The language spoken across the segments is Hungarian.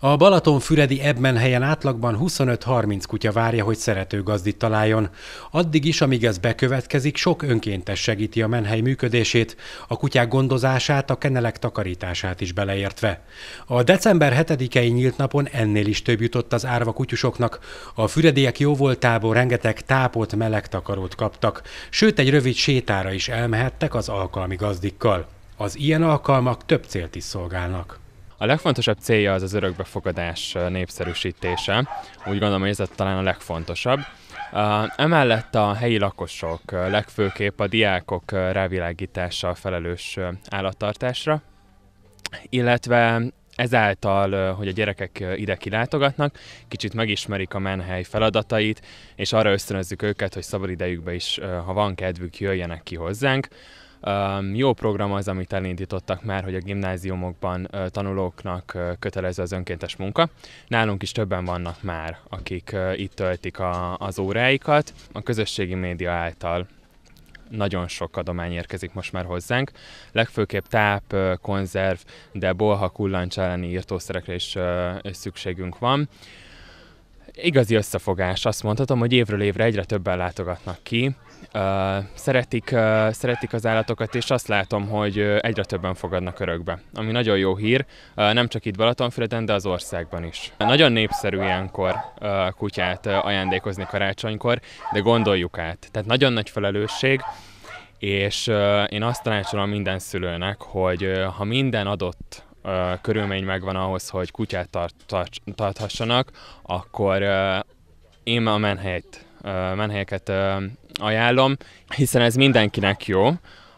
A Balatonfüredi ebben helyen átlagban 25-30 kutya várja, hogy szerető gazdit találjon. Addig is, amíg ez bekövetkezik, sok önkéntes segíti a menhely működését, a kutyák gondozását, a kenelek takarítását is beleértve. A december 7-i nyílt napon ennél is több jutott az árva kutyusoknak. A fürediek jóvoltából rengeteg tápot, meleg takarót kaptak, sőt egy rövid sétára is elmehettek az alkalmi gazdikkal. Az ilyen alkalmak több célt is szolgálnak. A legfontosabb célja az az örökbefogadás népszerűsítése. Úgy gondolom, hogy ez talán a legfontosabb. Emellett a helyi lakosok, legfőképp a diákok rávilágítása a felelős állattartásra, illetve ezáltal, hogy a gyerekek ide kilátogatnak, kicsit megismerik a menhely feladatait, és arra ösztönözzük őket, hogy szabadidejükbe is, ha van kedvük, jöjjenek ki hozzánk. Jó program az, amit elindítottak már, hogy a gimnáziumokban tanulóknak kötelező az önkéntes munka. Nálunk is többen vannak már, akik itt töltik a, az óráikat. A közösségi média által nagyon sok adomány érkezik most már hozzánk. Legfőképp táp, konzerv, de bolha, kullancs elleni írtószerekre is szükségünk van. Igazi összefogás, azt mondhatom, hogy évről évre egyre többen látogatnak ki, Uh, szeretik, uh, szeretik az állatokat, és azt látom, hogy uh, egyre többen fogadnak örökbe. Ami nagyon jó hír, nem csak itt Balatonfüreden, de az országban is. Nagyon népszerű ilyenkor kutyát ajándékozni karácsonykor, de gondoljuk át. Tehát nagyon nagy felelősség, és én azt tanácsolom minden szülőnek, hogy ha minden adott körülmény megvan ahhoz, hogy kutyát tart, tart, tarthassanak, akkor én a menhelyt menhelyeket ajánlom, hiszen ez mindenkinek jó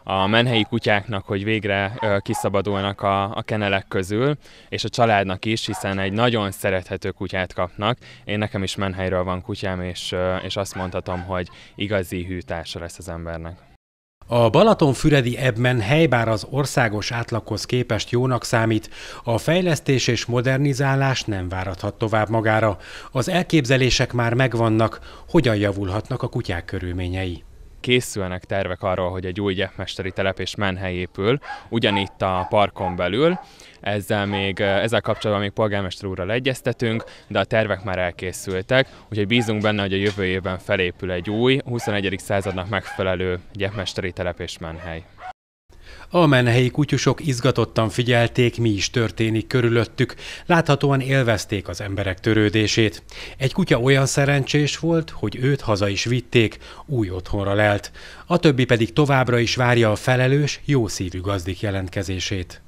a menhelyi kutyáknak, hogy végre ö, kiszabadulnak a, a kenelek közül, és a családnak is, hiszen egy nagyon szerethető kutyát kapnak. Én nekem is menhelyről van kutyám, és, ö, és azt mondhatom, hogy igazi hűtársa lesz az embernek. A Balatonfüredi Ebben helybár az országos átlaghoz képest jónak számít, a fejlesztés és modernizálás nem várathat tovább magára. Az elképzelések már megvannak, hogyan javulhatnak a kutyák körülményei készülnek tervek arról, hogy egy új gyepmesteri telep és menhely épül, ugyanitt a parkon belül. Ezzel, még, ezzel kapcsolatban még polgármester úrral egyeztetünk, de a tervek már elkészültek, úgyhogy bízunk benne, hogy a jövő évben felépül egy új, 21. századnak megfelelő gyepmesteri telep és menhely. A menhelyi kutyusok izgatottan figyelték, mi is történik körülöttük. Láthatóan élvezték az emberek törődését. Egy kutya olyan szerencsés volt, hogy őt haza is vitték, új otthonra lelt. A többi pedig továbbra is várja a felelős, szívű gazdik jelentkezését.